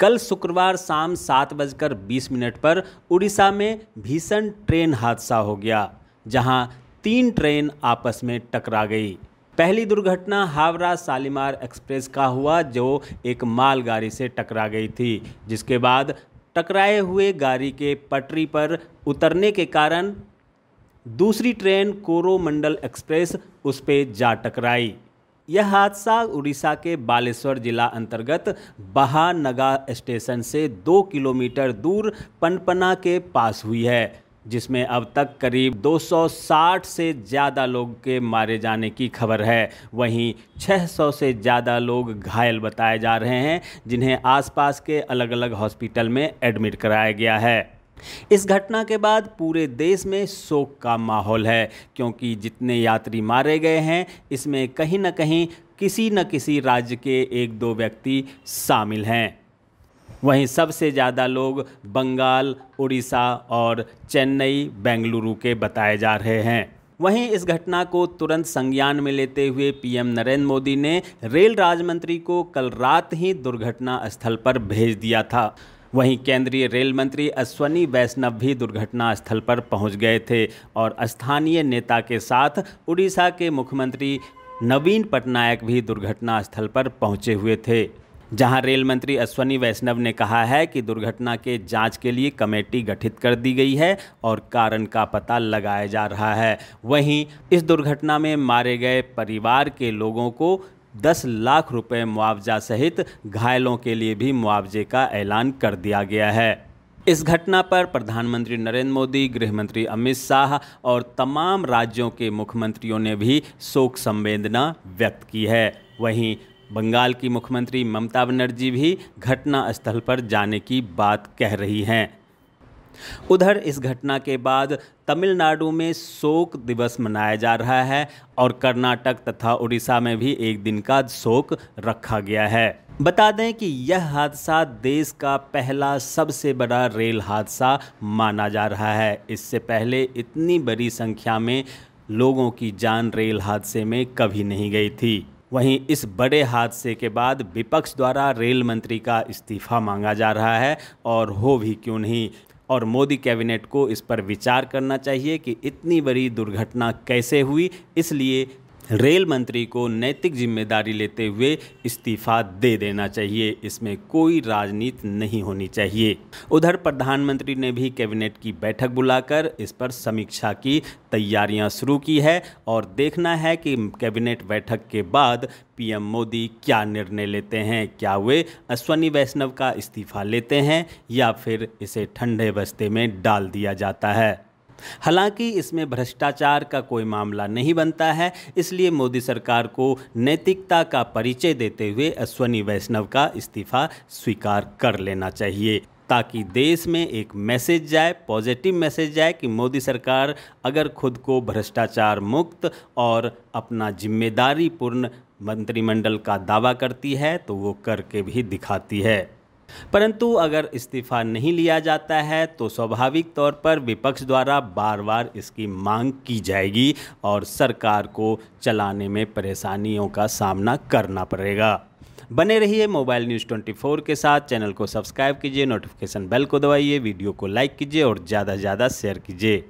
कल शुक्रवार शाम सात बजकर बीस मिनट पर उड़ीसा में भीषण ट्रेन हादसा हो गया जहां तीन ट्रेन आपस में टकरा गई पहली दुर्घटना हावड़ा शालीमार एक्सप्रेस का हुआ जो एक मालगाड़ी से टकरा गई थी जिसके बाद टकराए हुए गाड़ी के पटरी पर उतरने के कारण दूसरी ट्रेन कोरोमंडल एक्सप्रेस उस पर जा टकराई यह हादसा उड़ीसा के बालेश्वर जिला अंतर्गत बहानगा स्टेशन से दो किलोमीटर दूर पनपना के पास हुई है जिसमें अब तक करीब 260 से ज़्यादा लोग के मारे जाने की खबर है वहीं 600 से ज़्यादा लोग घायल बताए जा रहे हैं जिन्हें आसपास के अलग अलग हॉस्पिटल में एडमिट कराया गया है इस घटना के बाद पूरे देश में शोक का माहौल है क्योंकि जितने यात्री मारे गए हैं इसमें कहीं ना कहीं किसी न किसी राज्य के एक दो व्यक्ति शामिल हैं वहीं सबसे ज़्यादा लोग बंगाल उड़ीसा और चेन्नई बेंगलुरु के बताए जा रहे हैं वहीं इस घटना को तुरंत संज्ञान में लेते हुए पीएम नरेंद्र मोदी ने रेल राज्य मंत्री को कल रात ही दुर्घटना स्थल पर भेज दिया था वहीं केंद्रीय रेल मंत्री अश्वनी वैष्णव भी दुर्घटना स्थल पर पहुंच गए थे और स्थानीय नेता के साथ उड़ीसा के मुख्यमंत्री नवीन पटनायक भी दुर्घटना स्थल पर पहुंचे हुए थे जहां रेल मंत्री अश्वनी वैष्णव ने कहा है कि दुर्घटना के जांच के लिए कमेटी गठित कर दी गई है और कारण का पता लगाया जा रहा है वहीं इस दुर्घटना में मारे गए परिवार के लोगों को दस लाख रुपए मुआवजा सहित घायलों के लिए भी मुआवजे का ऐलान कर दिया गया है इस घटना पर प्रधानमंत्री नरेंद्र मोदी गृह मंत्री अमित शाह और तमाम राज्यों के मुख्यमंत्रियों ने भी शोक संवेदना व्यक्त की है वहीं बंगाल की मुख्यमंत्री ममता बनर्जी भी घटना स्थल पर जाने की बात कह रही हैं उधर इस घटना के बाद तमिलनाडु में शोक दिवस मनाया जा रहा है और कर्नाटक तथा उड़ीसा में भी एक दिन का शोक रखा गया है बता दें कि यह हादसा देश का पहला सबसे बड़ा रेल हादसा माना जा रहा है इससे पहले इतनी बड़ी संख्या में लोगों की जान रेल हादसे में कभी नहीं गई थी वहीं इस बड़े हादसे के बाद विपक्ष द्वारा रेल मंत्री का इस्तीफा मांगा जा रहा है और हो भी क्यों नहीं और मोदी कैबिनेट को इस पर विचार करना चाहिए कि इतनी बड़ी दुर्घटना कैसे हुई इसलिए रेल मंत्री को नैतिक जिम्मेदारी लेते हुए इस्तीफा दे देना चाहिए इसमें कोई राजनीति नहीं होनी चाहिए उधर प्रधानमंत्री ने भी कैबिनेट की बैठक बुलाकर इस पर समीक्षा की तैयारियां शुरू की है और देखना है कि कैबिनेट बैठक के बाद पीएम मोदी क्या निर्णय लेते हैं क्या वे अश्वनी वैष्णव का इस्तीफा लेते हैं या फिर इसे ठंडे बस्ते में डाल दिया जाता है हालांकि इसमें भ्रष्टाचार का कोई मामला नहीं बनता है इसलिए मोदी सरकार को नैतिकता का परिचय देते हुए अश्वनी वैष्णव का इस्तीफा स्वीकार कर लेना चाहिए ताकि देश में एक मैसेज जाए पॉजिटिव मैसेज जाए कि मोदी सरकार अगर खुद को भ्रष्टाचार मुक्त और अपना जिम्मेदारी पूर्ण मंत्रिमंडल का दावा करती है तो वो करके भी दिखाती है परंतु अगर इस्तीफा नहीं लिया जाता है तो स्वाभाविक तौर पर विपक्ष द्वारा बार बार इसकी मांग की जाएगी और सरकार को चलाने में परेशानियों का सामना करना पड़ेगा बने रहिए मोबाइल न्यूज़ 24 के साथ चैनल को सब्सक्राइब कीजिए नोटिफिकेशन बेल को दबाइए वीडियो को लाइक कीजिए और ज़्यादा से ज़्यादा शेयर कीजिए